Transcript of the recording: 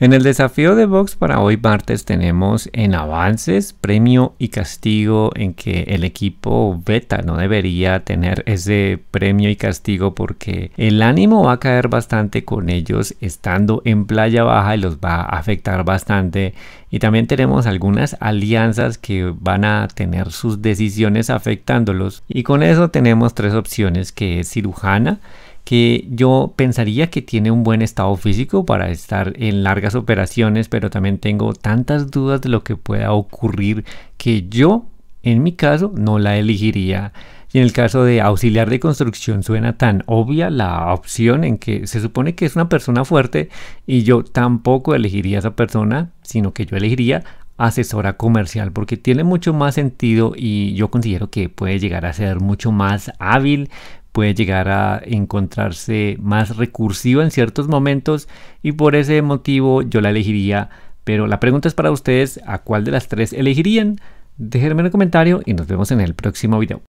En el desafío de Vox para hoy martes tenemos en avances, premio y castigo en que el equipo beta no debería tener ese premio y castigo porque el ánimo va a caer bastante con ellos estando en playa baja y los va a afectar bastante. Y también tenemos algunas alianzas que van a tener sus decisiones afectándolos. Y con eso tenemos tres opciones que es cirujana, que yo pensaría que tiene un buen estado físico para estar en largas operaciones, pero también tengo tantas dudas de lo que pueda ocurrir que yo, en mi caso, no la elegiría. Y en el caso de auxiliar de construcción suena tan obvia la opción en que se supone que es una persona fuerte y yo tampoco elegiría a esa persona, sino que yo elegiría asesora comercial porque tiene mucho más sentido y yo considero que puede llegar a ser mucho más hábil, puede llegar a encontrarse más recursiva en ciertos momentos y por ese motivo yo la elegiría. Pero la pregunta es para ustedes, ¿a cuál de las tres elegirían? Déjenme en el comentario y nos vemos en el próximo video.